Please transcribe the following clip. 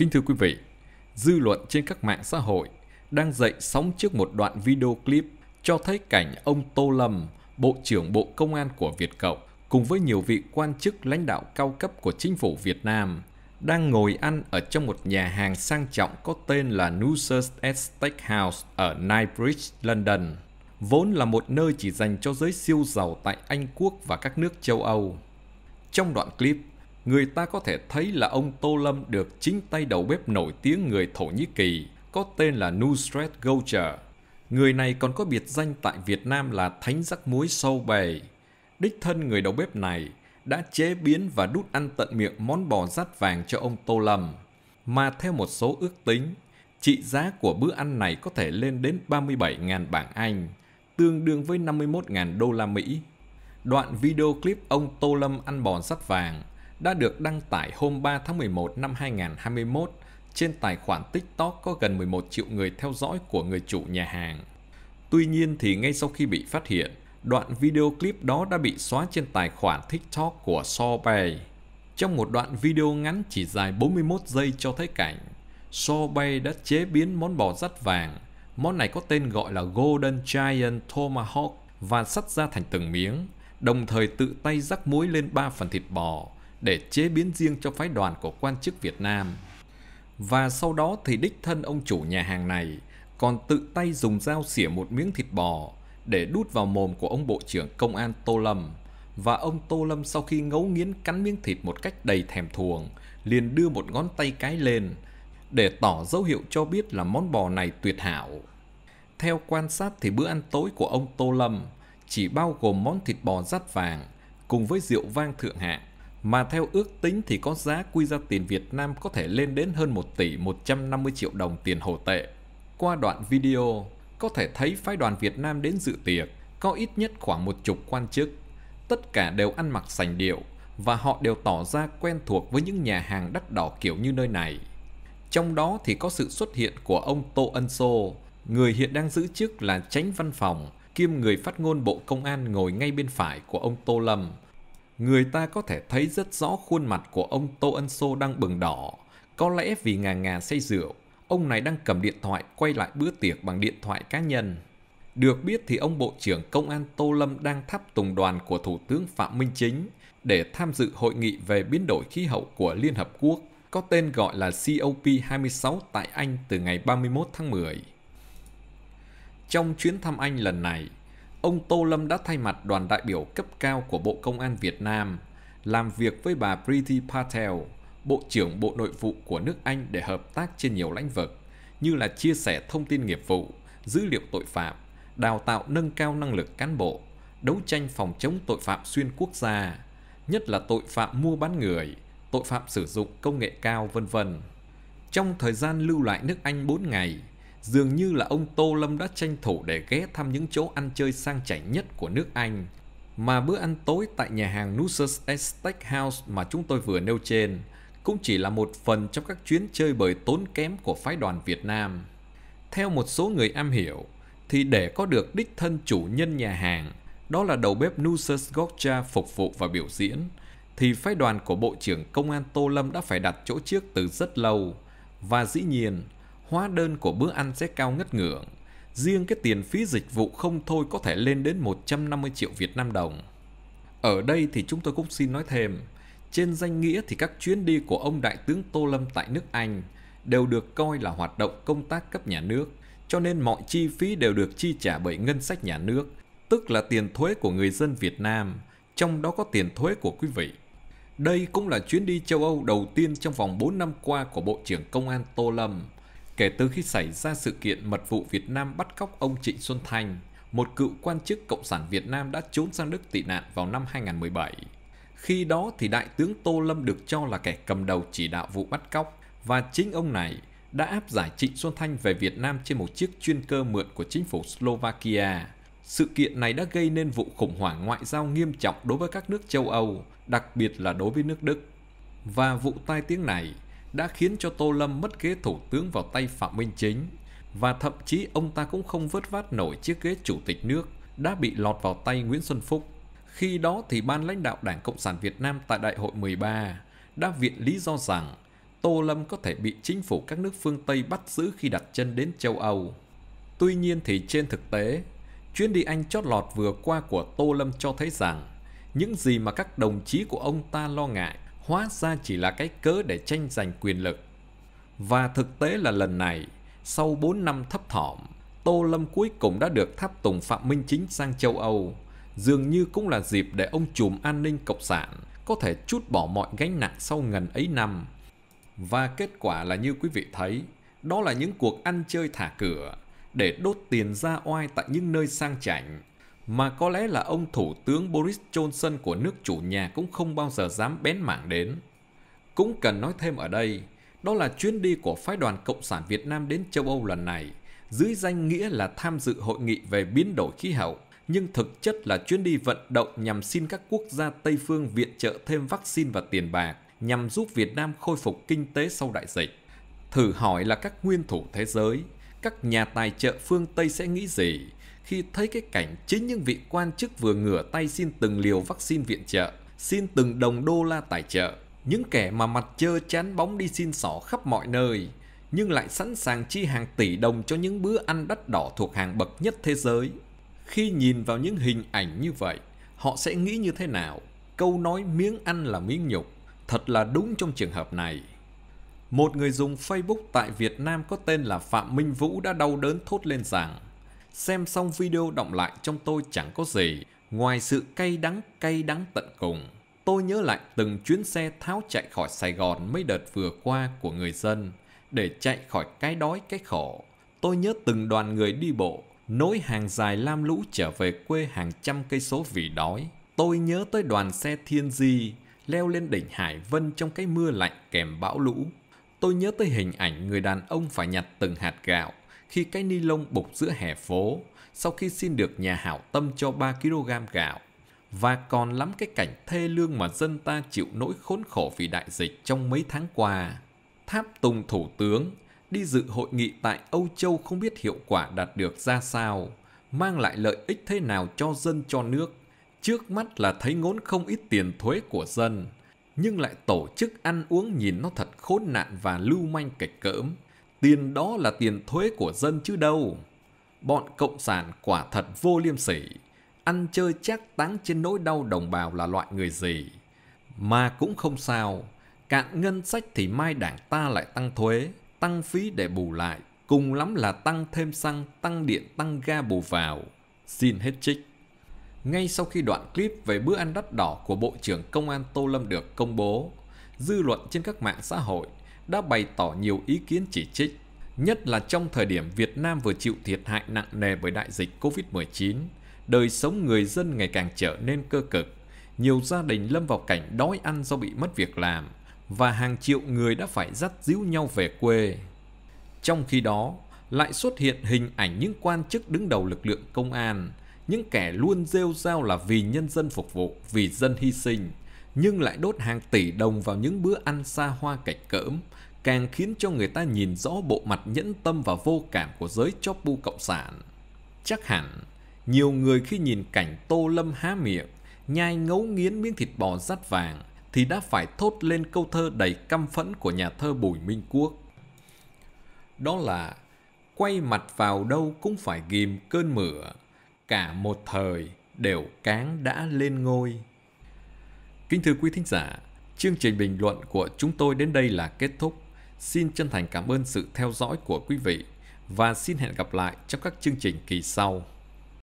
Kính thưa quý vị, dư luận trên các mạng xã hội đang dậy sóng trước một đoạn video clip cho thấy cảnh ông Tô Lâm, Bộ trưởng Bộ Công an của Việt Cộng, cùng với nhiều vị quan chức lãnh đạo cao cấp của chính phủ Việt Nam đang ngồi ăn ở trong một nhà hàng sang trọng có tên là Nussers Steakhouse ở Knightsbridge, London, vốn là một nơi chỉ dành cho giới siêu giàu tại Anh Quốc và các nước châu Âu. Trong đoạn clip, người ta có thể thấy là ông Tô Lâm được chính tay đầu bếp nổi tiếng người Thổ Nhĩ Kỳ có tên là Nusret Goucher. Người này còn có biệt danh tại Việt Nam là Thánh Giác Muối Sâu Bầy. Đích thân người đầu bếp này đã chế biến và đút ăn tận miệng món bò rát vàng cho ông Tô Lâm. Mà theo một số ước tính, trị giá của bữa ăn này có thể lên đến 37.000 bảng Anh, tương đương với 51.000 đô la Mỹ. Đoạn video clip ông Tô Lâm ăn bò rát vàng đã được đăng tải hôm 3 tháng 11 năm 2021 trên tài khoản TikTok có gần 11 triệu người theo dõi của người chủ nhà hàng. Tuy nhiên thì ngay sau khi bị phát hiện, đoạn video clip đó đã bị xóa trên tài khoản TikTok của Sorbay. Trong một đoạn video ngắn chỉ dài 41 giây cho thấy cảnh, Sorbay đã chế biến món bò rắt vàng. Món này có tên gọi là Golden Giant Tomahawk và sắt ra thành từng miếng, đồng thời tự tay rắc muối lên ba phần thịt bò, để chế biến riêng cho phái đoàn của quan chức Việt Nam. Và sau đó thì đích thân ông chủ nhà hàng này còn tự tay dùng dao xỉa một miếng thịt bò để đút vào mồm của ông Bộ trưởng Công an Tô Lâm. Và ông Tô Lâm sau khi ngấu nghiến cắn miếng thịt một cách đầy thèm thuồng, liền đưa một ngón tay cái lên để tỏ dấu hiệu cho biết là món bò này tuyệt hảo. Theo quan sát thì bữa ăn tối của ông Tô Lâm chỉ bao gồm món thịt bò rát vàng cùng với rượu vang thượng hạng mà theo ước tính thì có giá quy ra tiền Việt Nam có thể lên đến hơn 1 tỷ 150 triệu đồng tiền hồ tệ. Qua đoạn video, có thể thấy phái đoàn Việt Nam đến dự tiệc có ít nhất khoảng một chục quan chức. Tất cả đều ăn mặc sành điệu và họ đều tỏ ra quen thuộc với những nhà hàng đắt đỏ kiểu như nơi này. Trong đó thì có sự xuất hiện của ông Tô Ân Sô, người hiện đang giữ chức là tránh văn phòng, kiêm người phát ngôn Bộ Công an ngồi ngay bên phải của ông Tô Lâm, người ta có thể thấy rất rõ khuôn mặt của ông Tô Ân Sô đang bừng đỏ. Có lẽ vì ngà ngà say rượu, ông này đang cầm điện thoại quay lại bữa tiệc bằng điện thoại cá nhân. Được biết thì ông Bộ trưởng Công an Tô Lâm đang thắp tùng đoàn của Thủ tướng Phạm Minh Chính để tham dự hội nghị về biến đổi khí hậu của Liên Hợp Quốc, có tên gọi là COP26 tại Anh từ ngày 31 tháng 10. Trong chuyến thăm Anh lần này, ông Tô Lâm đã thay mặt đoàn đại biểu cấp cao của Bộ Công an Việt Nam làm việc với bà Priti Patel, Bộ trưởng Bộ Nội vụ của nước Anh để hợp tác trên nhiều lĩnh vực như là chia sẻ thông tin nghiệp vụ, dữ liệu tội phạm, đào tạo nâng cao năng lực cán bộ, đấu tranh phòng chống tội phạm xuyên quốc gia, nhất là tội phạm mua bán người, tội phạm sử dụng công nghệ cao vân vân. Trong thời gian lưu lại nước Anh 4 ngày, dường như là ông Tô Lâm đã tranh thủ để ghé thăm những chỗ ăn chơi sang chảnh nhất của nước Anh. Mà bữa ăn tối tại nhà hàng Nusser's Estate House mà chúng tôi vừa nêu trên cũng chỉ là một phần trong các chuyến chơi bời tốn kém của phái đoàn Việt Nam. Theo một số người am hiểu, thì để có được đích thân chủ nhân nhà hàng, đó là đầu bếp Nusser's Gokcha phục vụ và biểu diễn, thì phái đoàn của Bộ trưởng Công an Tô Lâm đã phải đặt chỗ trước từ rất lâu. Và dĩ nhiên, hóa đơn của bữa ăn sẽ cao ngất ngưỡng. Riêng cái tiền phí dịch vụ không thôi có thể lên đến 150 triệu Việt Nam đồng. Ở đây thì chúng tôi cũng xin nói thêm, trên danh nghĩa thì các chuyến đi của ông Đại tướng Tô Lâm tại nước Anh đều được coi là hoạt động công tác cấp nhà nước, cho nên mọi chi phí đều được chi trả bởi ngân sách nhà nước, tức là tiền thuế của người dân Việt Nam, trong đó có tiền thuế của quý vị. Đây cũng là chuyến đi châu Âu đầu tiên trong vòng 4 năm qua của Bộ trưởng Công an Tô Lâm, Kể từ khi xảy ra sự kiện mật vụ Việt Nam bắt cóc ông Trịnh Xuân Thanh, một cựu quan chức Cộng sản Việt Nam đã trốn sang Đức tị nạn vào năm 2017. Khi đó thì Đại tướng Tô Lâm được cho là kẻ cầm đầu chỉ đạo vụ bắt cóc và chính ông này đã áp giải Trịnh Xuân Thanh về Việt Nam trên một chiếc chuyên cơ mượn của chính phủ Slovakia. Sự kiện này đã gây nên vụ khủng hoảng ngoại giao nghiêm trọng đối với các nước châu Âu, đặc biệt là đối với nước Đức. Và vụ tai tiếng này đã khiến cho Tô Lâm mất ghế thủ tướng vào tay Phạm Minh Chính và thậm chí ông ta cũng không vớt vát nổi chiếc ghế chủ tịch nước đã bị lọt vào tay Nguyễn Xuân Phúc. Khi đó thì ban lãnh đạo Đảng Cộng sản Việt Nam tại Đại hội 13 đã viện lý do rằng Tô Lâm có thể bị chính phủ các nước phương Tây bắt giữ khi đặt chân đến châu Âu. Tuy nhiên thì trên thực tế, chuyến đi Anh chót lọt vừa qua của Tô Lâm cho thấy rằng những gì mà các đồng chí của ông ta lo ngại hóa ra chỉ là cái cớ để tranh giành quyền lực. Và thực tế là lần này, sau 4 năm thấp thỏm, Tô Lâm cuối cùng đã được tháp tùng Phạm Minh Chính sang châu Âu, dường như cũng là dịp để ông chùm an ninh cộng sản có thể chút bỏ mọi gánh nặng sau ngần ấy năm. Và kết quả là như quý vị thấy, đó là những cuộc ăn chơi thả cửa để đốt tiền ra oai tại những nơi sang chảnh mà có lẽ là ông Thủ tướng Boris Johnson của nước chủ nhà cũng không bao giờ dám bén mảng đến. Cũng cần nói thêm ở đây, đó là chuyến đi của phái đoàn Cộng sản Việt Nam đến châu Âu lần này, dưới danh nghĩa là tham dự hội nghị về biến đổi khí hậu, nhưng thực chất là chuyến đi vận động nhằm xin các quốc gia Tây phương viện trợ thêm vaccine và tiền bạc nhằm giúp Việt Nam khôi phục kinh tế sau đại dịch. Thử hỏi là các nguyên thủ thế giới, các nhà tài trợ phương Tây sẽ nghĩ gì khi thấy cái cảnh chính những vị quan chức vừa ngửa tay xin từng liều vaccine viện trợ, xin từng đồng đô la tài trợ, những kẻ mà mặt chơ chán bóng đi xin xỏ khắp mọi nơi, nhưng lại sẵn sàng chi hàng tỷ đồng cho những bữa ăn đắt đỏ thuộc hàng bậc nhất thế giới. Khi nhìn vào những hình ảnh như vậy, họ sẽ nghĩ như thế nào? Câu nói miếng ăn là miếng nhục, thật là đúng trong trường hợp này một người dùng Facebook tại Việt Nam có tên là Phạm Minh Vũ đã đau đớn thốt lên rằng xem xong video động lại trong tôi chẳng có gì ngoài sự cay đắng cay đắng tận cùng. Tôi nhớ lại từng chuyến xe tháo chạy khỏi Sài Gòn mấy đợt vừa qua của người dân để chạy khỏi cái đói cái khổ. Tôi nhớ từng đoàn người đi bộ, nối hàng dài lam lũ trở về quê hàng trăm cây số vì đói. Tôi nhớ tới đoàn xe Thiên Di leo lên đỉnh Hải Vân trong cái mưa lạnh kèm bão lũ. Tôi nhớ tới hình ảnh người đàn ông phải nhặt từng hạt gạo khi cái ni lông bục giữa hè phố sau khi xin được nhà hảo tâm cho 3 kg gạo. Và còn lắm cái cảnh thê lương mà dân ta chịu nỗi khốn khổ vì đại dịch trong mấy tháng qua. Tháp Tùng Thủ tướng đi dự hội nghị tại Âu Châu không biết hiệu quả đạt được ra sao, mang lại lợi ích thế nào cho dân cho nước. Trước mắt là thấy ngốn không ít tiền thuế của dân, nhưng lại tổ chức ăn uống nhìn nó thật khốn nạn và lưu manh kịch cỡm. Tiền đó là tiền thuế của dân chứ đâu. Bọn Cộng sản quả thật vô liêm sỉ, ăn chơi chác táng trên nỗi đau đồng bào là loại người gì. Mà cũng không sao, cạn ngân sách thì mai đảng ta lại tăng thuế, tăng phí để bù lại, cùng lắm là tăng thêm xăng, tăng điện, tăng ga bù vào. Xin hết trích. Ngay sau khi đoạn clip về bữa ăn đắt đỏ của Bộ trưởng Công an Tô Lâm được công bố, dư luận trên các mạng xã hội đã bày tỏ nhiều ý kiến chỉ trích, nhất là trong thời điểm Việt Nam vừa chịu thiệt hại nặng nề bởi đại dịch Covid-19, đời sống người dân ngày càng trở nên cơ cực, nhiều gia đình lâm vào cảnh đói ăn do bị mất việc làm và hàng triệu người đã phải dắt díu nhau về quê. Trong khi đó, lại xuất hiện hình ảnh những quan chức đứng đầu lực lượng công an những kẻ luôn rêu rao là vì nhân dân phục vụ, vì dân hy sinh, nhưng lại đốt hàng tỷ đồng vào những bữa ăn xa hoa cạch cỡm, càng khiến cho người ta nhìn rõ bộ mặt nhẫn tâm và vô cảm của giới chóp bu cộng sản. Chắc hẳn, nhiều người khi nhìn cảnh tô lâm há miệng, nhai ngấu nghiến miếng thịt bò rắt vàng, thì đã phải thốt lên câu thơ đầy căm phẫn của nhà thơ Bùi Minh Quốc. Đó là Quay mặt vào đâu cũng phải ghim cơn mửa cả một thời đều cáng đã lên ngôi. Kính thưa quý thính giả, chương trình bình luận của chúng tôi đến đây là kết thúc. Xin chân thành cảm ơn sự theo dõi của quý vị và xin hẹn gặp lại trong các chương trình kỳ sau.